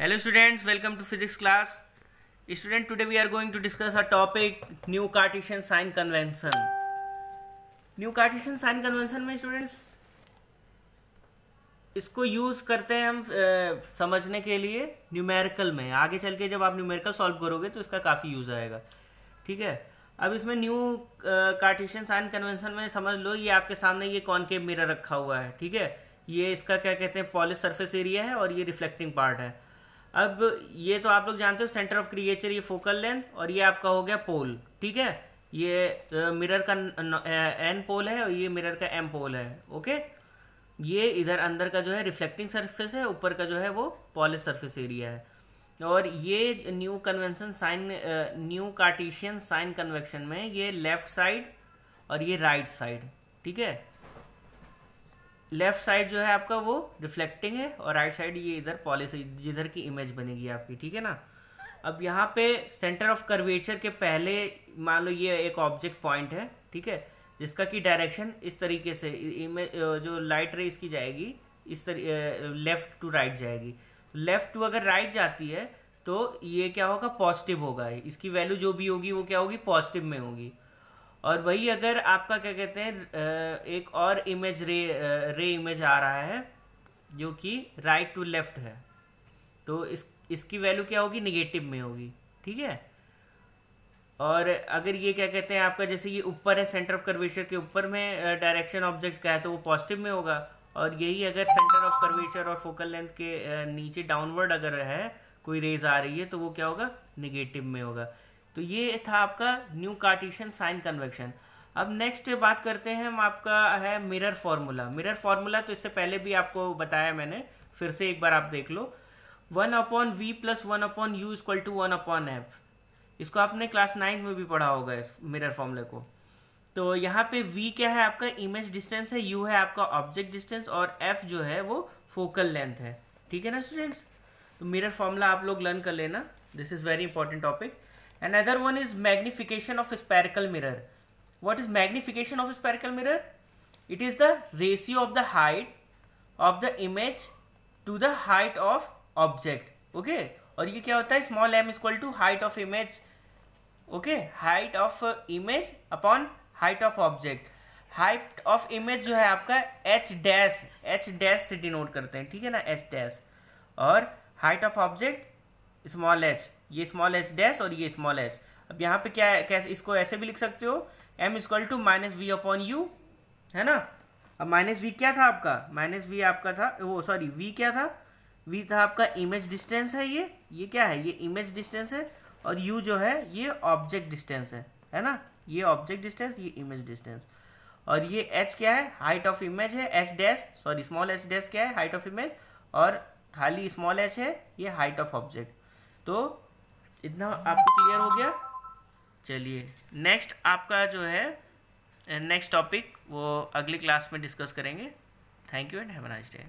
hello students welcome to physics class student today we are going to discuss a topic new cartesian sign convention new cartesian sign convention में students इसको use करते हैं हम ए, समझने के लिए numerical में आगे चल के जब आप न्यूमेरिकल सॉल्व करोगे तो इसका काफ़ी यूज़ आएगा ठीक है अब इसमें न्यू कार्टिशियन साइन कन्वेंशन में समझ लो ये आपके सामने ये के मिरर रखा हुआ है ठीक है ये इसका क्या कहते हैं पॉलिश सर्फेस एरिया है और ये रिफ्लेक्टिंग पार्ट है अब ये तो आप लोग जानते हो सेंटर ऑफ क्रिएचर ये फोकल लेंथ और ये आपका हो गया पोल ठीक है ये मिरर का एन पोल है और ये मिरर का एम पोल है ओके ये इधर अंदर का जो है रिफ्लेक्टिंग सरफेस है ऊपर का जो है वो पॉलिस सरफेस एरिया है और ये new convention sign new Cartesian sign convention में ये लेफ्ट साइड और ये राइट साइड ठीक है लेफ्ट साइड जो है आपका वो रिफ्लेक्टिंग है और राइट साइड ये इधर पॉलिस जिधर की इमेज बनेगी आपकी ठीक है ना अब यहाँ पे सेंटर ऑफ कर्वेचर के पहले मान लो ये एक ऑब्जेक्ट पॉइंट है ठीक है जिसका कि डायरेक्शन इस तरीके से इमेज जो लाइट रे इसकी जाएगी इस तरी लेफ्ट टू राइट जाएगी लेफ्ट टू अगर राइट जाती है तो ये क्या होगा पॉजिटिव होगा इसकी वैल्यू जो भी होगी वो क्या होगी पॉजिटिव में होगी और वही अगर आपका क्या कहते हैं एक और इमेज रे रे इमेज आ रहा है जो कि राइट टू लेफ्ट है तो इस इसकी वैल्यू क्या होगी निगेटिव में होगी ठीक है और अगर ये क्या कहते हैं आपका जैसे ये ऊपर है सेंटर ऑफ कर्वेचर के ऊपर में डायरेक्शन ऑब्जेक्ट का है तो वो पॉजिटिव में होगा और यही अगर सेंटर ऑफ कर्वेचर और फोकल लेंथ के नीचे डाउनवर्ड अगर है कोई रेज आ रही है तो वो क्या होगा निगेटिव में होगा तो ये था आपका न्यू कार्टिशन साइन कन्वेक्शन अब नेक्स्ट बात करते हैं हम आपका है मिरर फार्मूला मिरर फार्मूला तो इससे पहले भी आपको बताया मैंने फिर से एक बार आप देख लो one upon v plus one upon u is equal to one upon f इसको आपने क्लास नाइन्थ में भी पढ़ा होगा इस मिरर फॉर्मूले को तो यहाँ पे v क्या है आपका इमेज डिस्टेंस है u है आपका ऑब्जेक्ट डिस्टेंस और f जो है वो फोकल लेंथ है ठीक है ना स्टूडेंट्स तो मिरर फॉर्मूला आप लोग लर्न कर लेना this is very important topic another one is magnification of spherical mirror what is magnification of spherical mirror it is the ratio of the height of the image to the height of object okay और ये क्या होता है small m equal to height of image okay height of image upon height of object height of image जो है आपका h dash h dash से denote करते हैं ठीक है ना एच डैश और height of object small h ये स्मॉल एच डैश और ये स्मॉल एच अब यहाँ पे क्या है कैसे इसको ऐसे भी लिख सकते हो m is equal to minus v upon u है ना अब माइनस वी क्या था आपका माइनस वी आपका था वो सॉरी वी क्या था वी था आपका इमेज डिस्टेंस है ये ये क्या है ये इमेज डिस्टेंस है और यू जो है ये ऑब्जेक्ट डिस्टेंस है है ना ये ऑब्जेक्ट डिस्टेंस ये इमेज डिस्टेंस और ये एच क्या है हाइट ऑफ इमेज है h dash sorry small h dash क्या है हाइट ऑफ इमेज और खाली स्मॉल एच है ये हाइट ऑफ ऑब्जेक्ट तो इतना आपको क्लियर हो गया चलिए नेक्स्ट आपका जो है नेक्स्ट टॉपिक वो अगली क्लास में डिस्कस करेंगे thank you and have a nice day